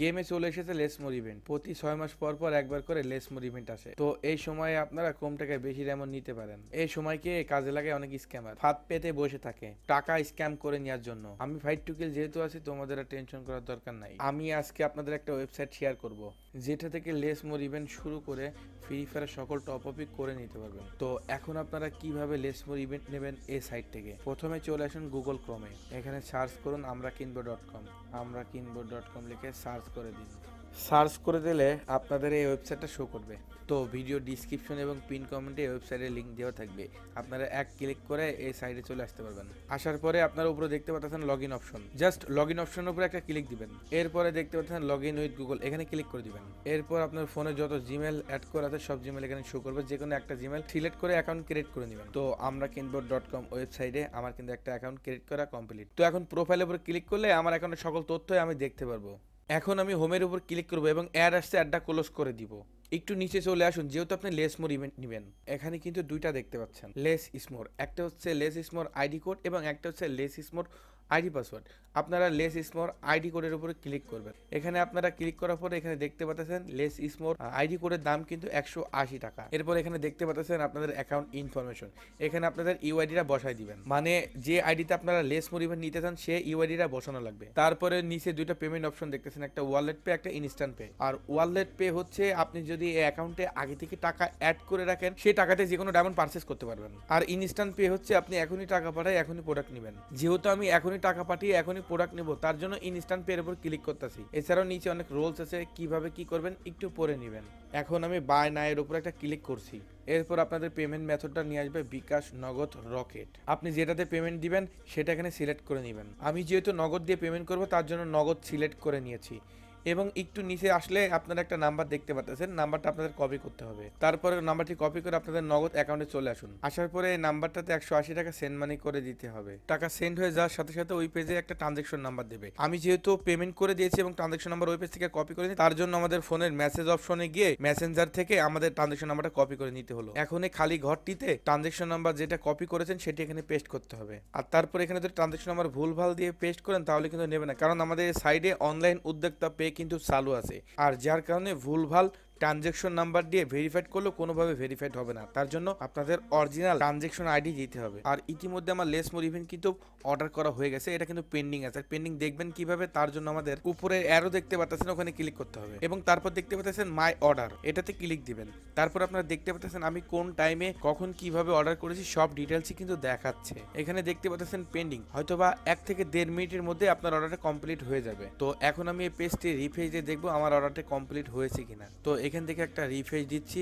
গেমে চলে এসেছে লেসমোর ইভেন্ট প্রতি ছয় মাস পর পর একবার করে লেসমোর ইভেন্ট আসে তো এই সময় আপনারা কম টাকায় বেশি র্যামন নিতে পারেন এই সময়কে কাজে লাগে অনেক স্ক্যামার ফাঁদ পেতে বসে থাকে টাকা স্ক্যাম করে নেওয়ার জন্য আমি ফাইট টু কিল যেহেতু আছি তোমাদের আর টেনশন করার দরকার নাই আমি আজকে আপনাদের একটা ওয়েবসাইট শেয়ার করব যেটা থেকে লেস মোর ইভেন্ট শুরু করে ফ্রি ফায়ার সকল টপ অপিক করে নিতে পারবেন তো এখন আপনারা কিভাবে লেস মোর ইভেন্ট নেবেন এই সাইট থেকে প্রথমে চলে আসুন গুগল ক্রমে এখানে সার্চ করুন আমরা কিনবো ডট কম আমরা কিনবো ডট কম লিখে সার্চ সার্চ করে দিন সার্চ করে দিলে আপনাদের এই ওয়েবসাইটটা শো করবে তো ভিডিও ডিসক্রিপশন এবং পিন কমেন্টে ওয়েবসাইটের লিঙ্ক দেওয়া থাকবে আপনারা এক ক্লিক করে এই সাইডে চলে আসতে পারবেন আসার পরে আপনারা উপরে দেখতে পাচ্ছেন log in option just log in অপশনের উপরে একটা ক্লিক দিবেন এরপরে দেখতে পাচ্ছেন লগ ইন উইথ গুগল এখানে ক্লিক করে দিবেন এরপর আপনার ফোনে যত জিমেল অ্যাড করা আছে সব জিমেল এখানে শো করবে যে কোনো একটা জিমেল সিলেক্ট করে অ্যাকাউন্ট ক্রিয়েট করে নেবেন তো আমরা কিনবো ডট কম ওয়েবসাইটে আমার কিন্তু একটা অ্যাকাউন্ট ক্রিয়েট করা কমপ্লিট তো এখন প্রোফাইলের উপরে ক্লিক করলে আমার অ্যাকাউন্টের সকল তথ্যই আমি দেখতে পারবো এখন আমি হোমের উপর ক্লিক করবো এবং অ্যাড আসছে অ্যাডটা ক্লোজ করে দিব একটু নিচে চলে আসুন যেহেতু আপনি লেস মোর ইভেন্ট নেবেন এখানে কিন্তু দুইটা দেখতে পাচ্ছেন লেস ইসমোর একটা হচ্ছে লেস ইসমোর আইডি কোড এবং একটা হচ্ছে লেস ইসমোর আইডি পাসওয়ার্ড আপনারা লেস স্মোর আইডি কোডের উপরে ক্লিক করবেন এখানে আপনারা ক্লিক করার পরে এখানে দেখতে পাচ্ছেন লেস স্মোর আইডি কোডের দাম কিন্তু একশো আশি টাকা এরপর এখানে দেখতে পাচ্ছেন আপনাদের অ্যাকাউন্ট ইনফরমেশন এখানে আপনাদের ইউআইডিটা বসাই দিবেন মানে যে আইডিতে আপনারা লেস মোর ইভেন্ট নিতে চান সে ইউআইডিটা বসানো লাগবে তারপরে নিচে দুইটা পেমেন্ট অপশন দেখতেছেন একটা ওয়ালেট পে একটা ইনস্ট্যান্ট পে আর ওয়ালেট পে হচ্ছে আপনি যদি এই অ্যাকাউন্টে আগে থেকে টাকা অ্যাড করে রাখেন সেই টাকাতে যে কোনো ডায়মন্ড পারচেস করতে পারবেন আর ইনস্ট্যান্ট পে হচ্ছে আপনি এখনই টাকা পাঠায় এখনই প্রোডাক্ট নেবেন যেহেতু আমি এখনই এখনই টাকা পাঠিয়ে এখনই প্রোডাক্ট নেব তার জন্য ইনস্ট্যান্ট পেয়ের উপর ক্লিক করতেছি এছাড়াও নিচে অনেক রোলস আছে কিভাবে কি করবেন একটু পরে নেবেন এখন আমি বাই না এর উপর একটা ক্লিক করছি এরপর আপনাদের পেমেন্ট মেথডটা নিয়ে আসবে বিকাশ নগদ রকেট আপনি যেটাতে পেমেন্ট দিবেন সেটা এখানে সিলেক্ট করে নেবেন আমি যেহেতু নগদ দিয়ে পেমেন্ট করব তার জন্য নগদ সিলেক্ট করে নিয়েছি এবং একটু নিচে আসলে আপনারা একটা নাম্বার দেখতে পাচ্ছেন নাম্বারটা আপনাদের কপি করতে হবে তারপরে নাম্বারটি কপি করে আপনাদের নগদ অ্যাকাউন্টে চলে আসুন আসার পরে এই নাম্বারটাতে একশো আশি টাকা সেন্ড মানি করে দিতে হবে টাকা সেন্ড হয়ে যাওয়ার সাথে সাথে ওই পেজে একটা ট্রানজেকশন নাম্বার দেবে আমি যেহেতু পেমেন্ট করে দিয়েছি এবং ট্রানজেকশন নাম্বার ওই পেজ থেকে কপি করে নিই তার জন্য আমাদের ফোনের মেসেজ অপশনে গিয়ে মেসেঞ্জার থেকে আমাদের ট্রানজেকশন নাম্বারটা কপি করে নিতে হলো এখন এই খালি ঘরটিতে ট্রানজেকশন নাম্বার যেটা কপি করেছেন সেটি এখানে পেস্ট করতে হবে আর তারপর এখানে যদি ট্রানজেকশন নাম্বার ভুলভাল দিয়ে পেস্ট করেন তাহলে কিন্তু নেবে না কারণ আমাদের সাইডে অনলাইন উদ্যোক্তা পে কিন্তু চালু আছে আর যার কারণে ভুলভাল ট্রানজেকশন নাম্বার দিয়ে ভেরিফাইড করলেও কোনোভাবে ভেরিফাইড হবে না তার জন্য আপনাদের অরিজিনাল ট্রানজেকশন আইডি দিতে হবে আর ইতিমধ্যে আমার লেস মোর ইভেন্ট কিন্তু অর্ডার করা হয়ে গেছে এটা কিন্তু পেন্ডিং আছে পেন্ডিং দেখবেন কিভাবে তার জন্য আমাদের উপরে অ্যারো দেখতে পাচ্ছেন ওখানে ক্লিক করতে হবে এবং তারপর দেখতে পাচ্ছেন মাই অর্ডার এটাতে ক্লিক দিবেন তারপর আপনারা দেখতে পাচ্ছেন আমি কোন টাইমে কখন কিভাবে অর্ডার করেছি সব ডিটেলসই কিন্তু দেখাচ্ছে এখানে দেখতে পাচ্ছেন পেন্ডিং হয়তোবা এক থেকে দেড় মিনিটের মধ্যে আপনার অর্ডারটা কমপ্লিট হয়ে যাবে তো এখন আমি এই পেজটি রিফ্রেশ দিয়ে দেখবো আমার অর্ডারটা কমপ্লিট হয়েছে কিনা তো এখান থেকে একটা রিফ্রেশ দিচ্ছি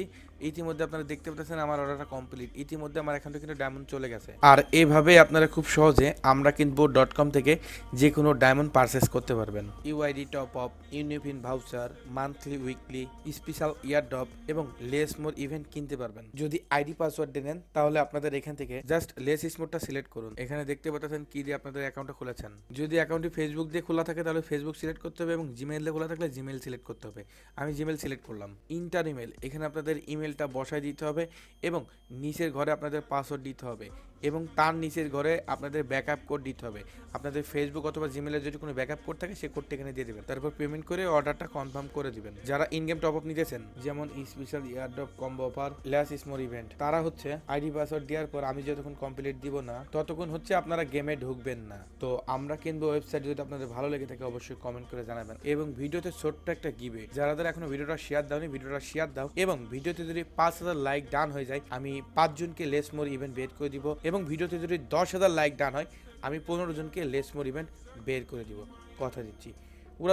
ইতিমধ্যে আপনারা দেখতে পাচ্ছেন আমার অর্ডারটা কমপ্লিট ইতিমধ্যে আমার এখান থেকে কিন্তু ডায়মন্ড চলে গেছে আর এভাবে আপনারা খুব সহজে আমরা কিনবো ডট কম থেকে যে কোনো ডায়মন্ড পারচেস করতে পারবেন UID top up UniPin voucher monthly weekly special air drop এবং লেস মোর ইভেন্ট কিনতে পারবেন যদি আইডি পাসওয়ার্ড দেন তাহলে আপনাদের এখান থেকে জাস্ট লেস স্মোরটা সিলেক্ট করুন এখানে দেখতে পাচ্ছেন কি দিয়ে আপনাদের অ্যাকাউন্টটা খুলেছেন যদি অ্যাকাউন্টটি ফেসবুক দিয়ে খোলা থাকে তাহলে ফেসবুক সিলেক্ট করতে হবে এবং জিমেইল দিয়ে খোলা থাকলে জিমেইল সিলেক্ট করতে হবে আমি জিমেইল সিলেক্ট করলাম ইন্টার ইমেল এখানে আপনাদের ইমেলটা বসায় দিতে হবে এবং নিচের ঘরে আপনাদের পাসওয়ার্ড দিতে হবে এবং তার নিচের ঘরে আপনাদের ব্যাকআপ কোড দিতে হবে আপনাদের ফেসবুক অথবা জিমেলে যদি কোনো ব্যাকআপ কোড থাকে সেই কোডটা এখানে দিয়ে দেবেন তারপর পেমেন্ট করে অর্ডারটা কনফার্ম করে দিবেন যারা ইন গেম টপ আপ নিতেছেন যেমন স্পেশাল ইয়ারড্রপ কম্বো অফার ল্যাস স্মোর ইভেন্ট তারা হচ্ছে আইডি পাসওয়ার্ড দেওয়ার পর আমি যতক্ষণ কমপ্লিট দিব না ততক্ষণ হচ্ছে আপনারা গেমে ঢুকবেন না তো আমরা কিনবো ওয়েবসাইট যদি আপনাদের ভালো লেগে থাকে অবশ্যই কমেন্ট করে জানাবেন এবং ভিডিওতে ছোট্ট একটা গিবে যারা যারা এখনো ভিডিওটা শেয়ার দাওনি ভিডিওটা শেয়ার দাও এবং ভিডিওতে যদি পাঁচ হাজার লাইক ডান হয়ে যায় আমি পাঁচজনকে লেস মোর ইভেন্ট বেট করে দিব এবং ভিডিওতে যদি দশ হাজার লাইক ডান হয় আমি পনেরো জনকে লেসমোর ইভেন্ট বের করে দিব কথা দিচ্ছি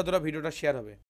তোরা ভিডিওটা শেয়ার হবে